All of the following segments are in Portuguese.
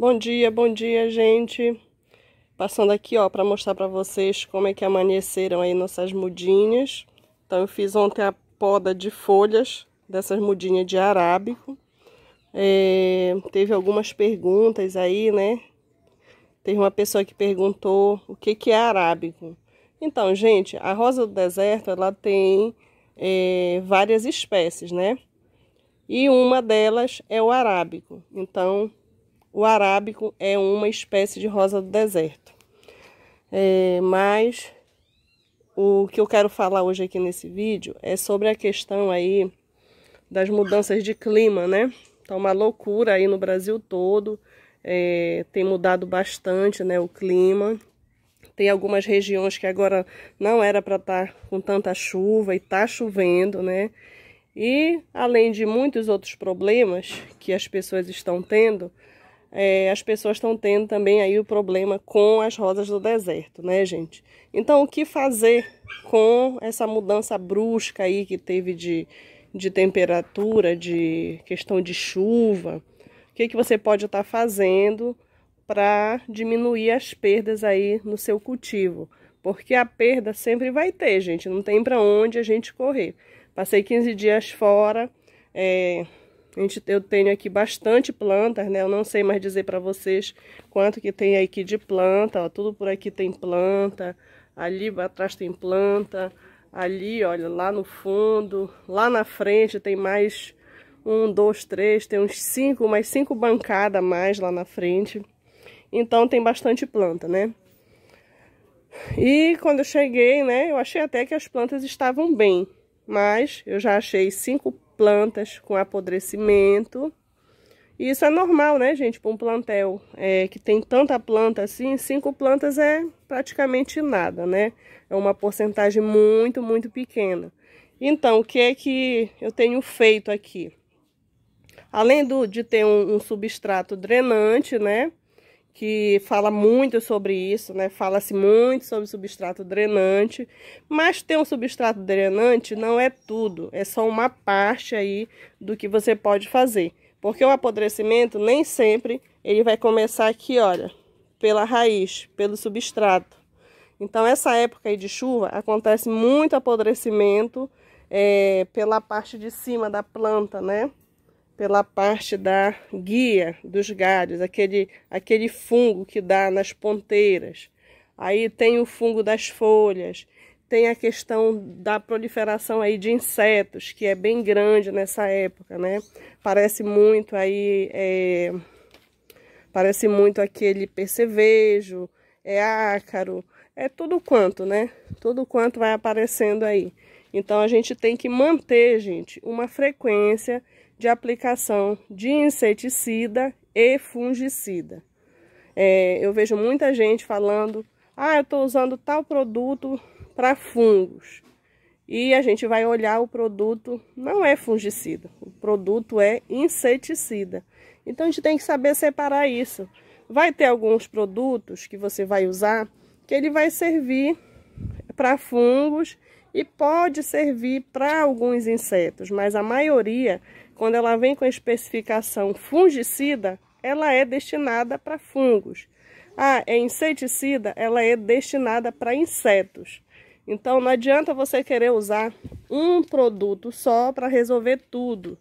Bom dia, bom dia, gente. Passando aqui, ó, para mostrar para vocês como é que amanheceram aí nossas mudinhas. Então, eu fiz ontem a poda de folhas dessas mudinhas de arábico. É, teve algumas perguntas aí, né? Teve uma pessoa que perguntou o que, que é arábico. Então, gente, a rosa do deserto, ela tem é, várias espécies, né? E uma delas é o arábico. Então, o arábico é uma espécie de rosa do deserto. É, mas o que eu quero falar hoje aqui nesse vídeo é sobre a questão aí das mudanças de clima, né? Tá uma loucura aí no Brasil todo, é, tem mudado bastante, né, o clima. Tem algumas regiões que agora não era para estar tá com tanta chuva e tá chovendo, né? E além de muitos outros problemas que as pessoas estão tendo, é, as pessoas estão tendo também aí o problema com as rosas do deserto, né, gente? Então, o que fazer com essa mudança brusca aí que teve de, de temperatura, de questão de chuva? O que, que você pode estar tá fazendo para diminuir as perdas aí no seu cultivo? Porque a perda sempre vai ter, gente, não tem para onde a gente correr. Passei 15 dias fora, é, gente, eu tenho aqui bastante plantas, né? Eu não sei mais dizer para vocês quanto que tem aqui de planta, ó. Tudo por aqui tem planta, ali atrás tem planta, ali, olha, lá no fundo, lá na frente tem mais um, dois, três, tem uns cinco, mais cinco bancadas a mais lá na frente. Então tem bastante planta, né? E quando eu cheguei, né, eu achei até que as plantas estavam bem, mas eu já achei cinco plantas com apodrecimento. E isso é normal, né, gente, para um plantel é, que tem tanta planta assim, cinco plantas é praticamente nada, né? É uma porcentagem muito, muito pequena. Então, o que é que eu tenho feito aqui? Além do, de ter um, um substrato drenante, né? que fala muito sobre isso, né? Fala-se muito sobre substrato drenante, mas ter um substrato drenante não é tudo, é só uma parte aí do que você pode fazer. Porque o apodrecimento nem sempre ele vai começar aqui, olha, pela raiz, pelo substrato. Então, essa época aí de chuva acontece muito apodrecimento é, pela parte de cima da planta, né? pela parte da guia dos galhos, aquele, aquele fungo que dá nas ponteiras. Aí tem o fungo das folhas, tem a questão da proliferação aí de insetos, que é bem grande nessa época, né? Parece muito aí, é... parece muito aquele percevejo, é ácaro, é tudo quanto, né? Tudo quanto vai aparecendo aí. Então a gente tem que manter, gente, uma frequência de aplicação de inseticida e fungicida. É, eu vejo muita gente falando, ah, eu estou usando tal produto para fungos. E a gente vai olhar o produto, não é fungicida, o produto é inseticida. Então a gente tem que saber separar isso. Vai ter alguns produtos que você vai usar que ele vai servir para fungos e pode servir para alguns insetos, mas a maioria, quando ela vem com a especificação fungicida, ela é destinada para fungos. Ah, é inseticida, ela é destinada para insetos. Então não adianta você querer usar um produto só para resolver tudo,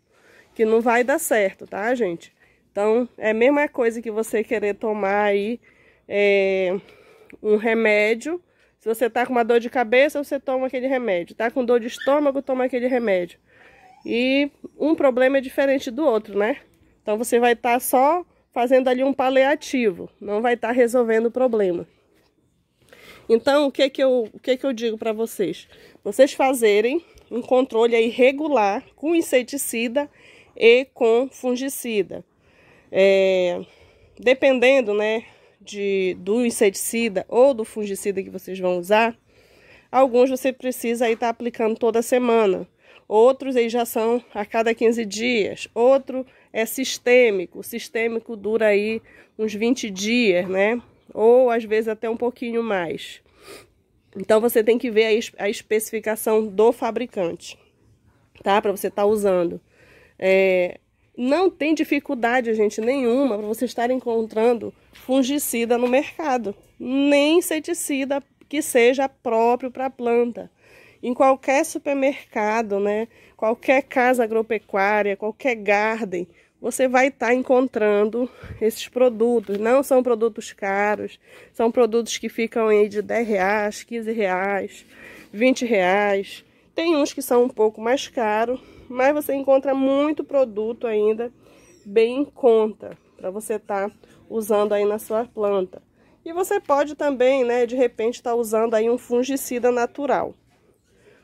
que não vai dar certo, tá, gente? Então é a mesma coisa que você querer tomar aí é, um remédio se você tá com uma dor de cabeça, você toma aquele remédio. Tá com dor de estômago, toma aquele remédio. E um problema é diferente do outro, né? Então você vai estar tá só fazendo ali um paliativo, não vai estar tá resolvendo o problema. Então, o que que eu, o que que eu digo para vocês? Vocês fazerem um controle aí regular com inseticida e com fungicida. É, dependendo, né, de, do inseticida ou do fungicida que vocês vão usar, alguns você precisa aí estar tá aplicando toda semana. Outros aí já são a cada 15 dias. Outro é sistêmico. O sistêmico dura aí uns 20 dias, né? Ou às vezes até um pouquinho mais. Então você tem que ver a especificação do fabricante, tá? Para você estar tá usando. É, não tem dificuldade, gente, nenhuma para você estar encontrando fungicida no mercado, nem inseticida que seja próprio para a planta. Em qualquer supermercado, né, qualquer casa agropecuária, qualquer garden, você vai estar tá encontrando esses produtos. Não são produtos caros, são produtos que ficam aí de 10 reais, 15 reais, 20 reais. Tem uns que são um pouco mais caros, mas você encontra muito produto ainda bem em conta para você estar tá usando aí na sua planta. E você pode também, né, de repente estar tá usando aí um fungicida natural.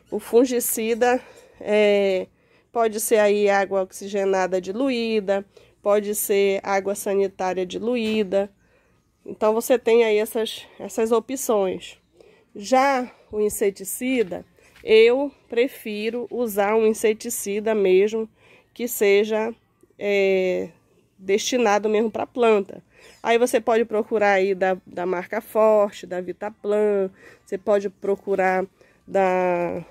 O fungicida é, pode ser aí água oxigenada diluída, pode ser água sanitária diluída. Então você tem aí essas, essas opções. Já o inseticida, eu prefiro usar um inseticida mesmo que seja é, destinado mesmo para planta. Aí você pode procurar aí da, da marca Forte, da Vitaplan, você pode procurar da...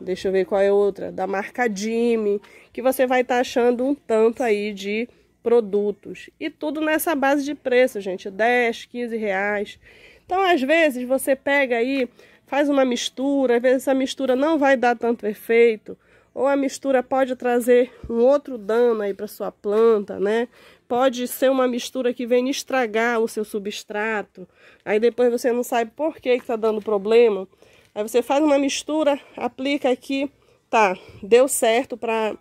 Deixa eu ver qual é outra, da marca Dime, que você vai estar tá achando um tanto aí de produtos. E tudo nessa base de preço, gente, 10, 15 reais. Então, às vezes, você pega aí faz uma mistura, às vezes essa mistura não vai dar tanto efeito, ou a mistura pode trazer um outro dano aí para sua planta, né? Pode ser uma mistura que vem estragar o seu substrato, aí depois você não sabe por que está dando problema. Aí você faz uma mistura, aplica aqui, tá, deu certo para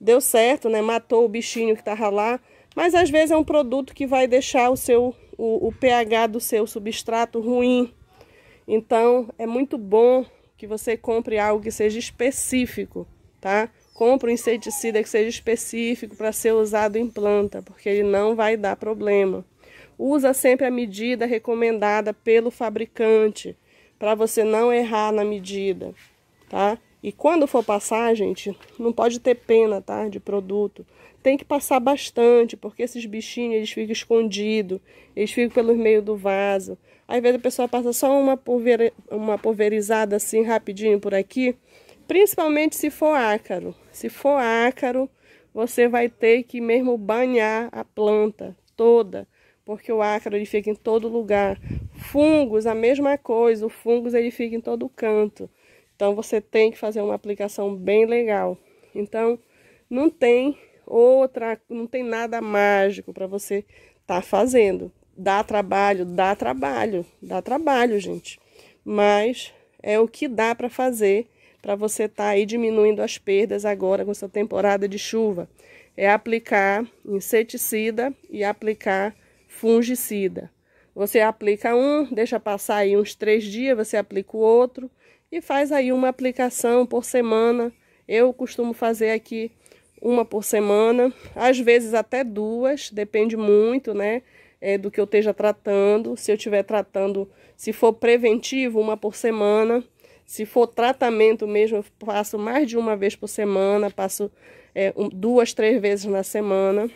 deu certo, né? Matou o bichinho que estava lá, mas às vezes é um produto que vai deixar o seu o, o pH do seu substrato ruim, então, é muito bom que você compre algo que seja específico, tá? Compre um inseticida que seja específico para ser usado em planta, porque ele não vai dar problema. Usa sempre a medida recomendada pelo fabricante, para você não errar na medida, tá? E quando for passar, gente, não pode ter pena, tá? De produto. Tem que passar bastante, porque esses bichinhos, eles ficam escondidos, eles ficam pelo meio do vaso. Às vezes a pessoa passa só uma, pulver, uma pulverizada assim rapidinho por aqui. Principalmente se for ácaro. Se for ácaro, você vai ter que mesmo banhar a planta toda. Porque o ácaro ele fica em todo lugar. Fungos, a mesma coisa. O fungos ele fica em todo canto. Então você tem que fazer uma aplicação bem legal. Então não tem outra, não tem nada mágico para você estar tá fazendo. Dá trabalho, dá trabalho, dá trabalho, gente. Mas é o que dá para fazer para você estar tá aí diminuindo as perdas agora com essa temporada de chuva. É aplicar inseticida e aplicar fungicida. Você aplica um, deixa passar aí uns três dias, você aplica o outro e faz aí uma aplicação por semana. Eu costumo fazer aqui uma por semana, às vezes até duas, depende muito, né? é, do que eu esteja tratando. Se eu estiver tratando, se for preventivo, uma por semana. Se for tratamento mesmo, eu passo mais de uma vez por semana, passo é, um, duas, três vezes na semana.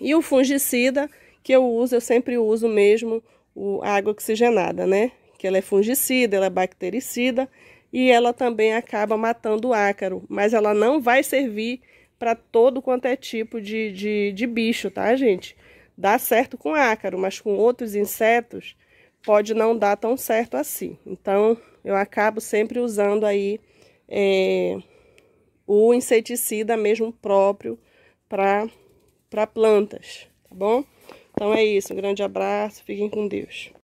E o fungicida que eu uso, eu sempre uso mesmo o, a água oxigenada, né? Que ela é fungicida, ela é bactericida e ela também acaba matando o ácaro, mas ela não vai servir para todo quanto é tipo de, de, de bicho, tá, gente? Dá certo com ácaro, mas com outros insetos pode não dar tão certo assim. Então, eu acabo sempre usando aí é, o inseticida mesmo próprio para plantas, tá bom? Então é isso, um grande abraço, fiquem com Deus.